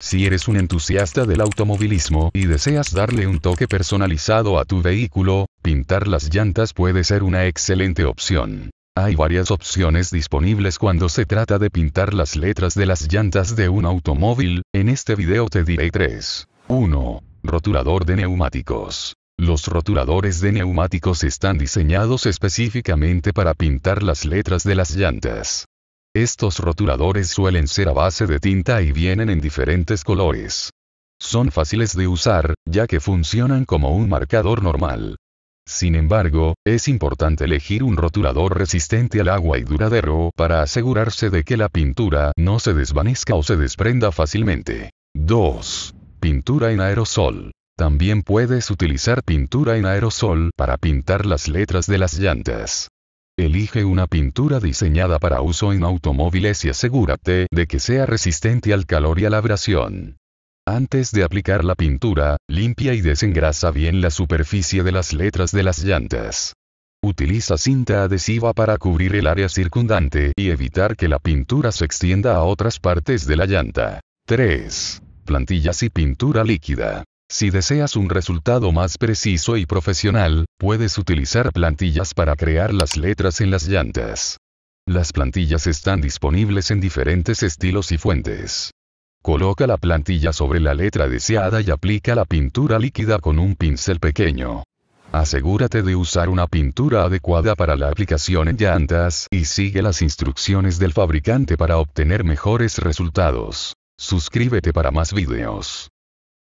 Si eres un entusiasta del automovilismo y deseas darle un toque personalizado a tu vehículo, pintar las llantas puede ser una excelente opción. Hay varias opciones disponibles cuando se trata de pintar las letras de las llantas de un automóvil, en este video te diré tres. 1. Rotulador de neumáticos. Los rotuladores de neumáticos están diseñados específicamente para pintar las letras de las llantas. Estos rotuladores suelen ser a base de tinta y vienen en diferentes colores. Son fáciles de usar, ya que funcionan como un marcador normal. Sin embargo, es importante elegir un rotulador resistente al agua y duradero para asegurarse de que la pintura no se desvanezca o se desprenda fácilmente. 2. Pintura en aerosol. También puedes utilizar pintura en aerosol para pintar las letras de las llantas. Elige una pintura diseñada para uso en automóviles y asegúrate de que sea resistente al calor y a la abrasión. Antes de aplicar la pintura, limpia y desengrasa bien la superficie de las letras de las llantas. Utiliza cinta adhesiva para cubrir el área circundante y evitar que la pintura se extienda a otras partes de la llanta. 3. Plantillas y pintura líquida. Si deseas un resultado más preciso y profesional, puedes utilizar plantillas para crear las letras en las llantas. Las plantillas están disponibles en diferentes estilos y fuentes. Coloca la plantilla sobre la letra deseada y aplica la pintura líquida con un pincel pequeño. Asegúrate de usar una pintura adecuada para la aplicación en llantas y sigue las instrucciones del fabricante para obtener mejores resultados. Suscríbete para más videos.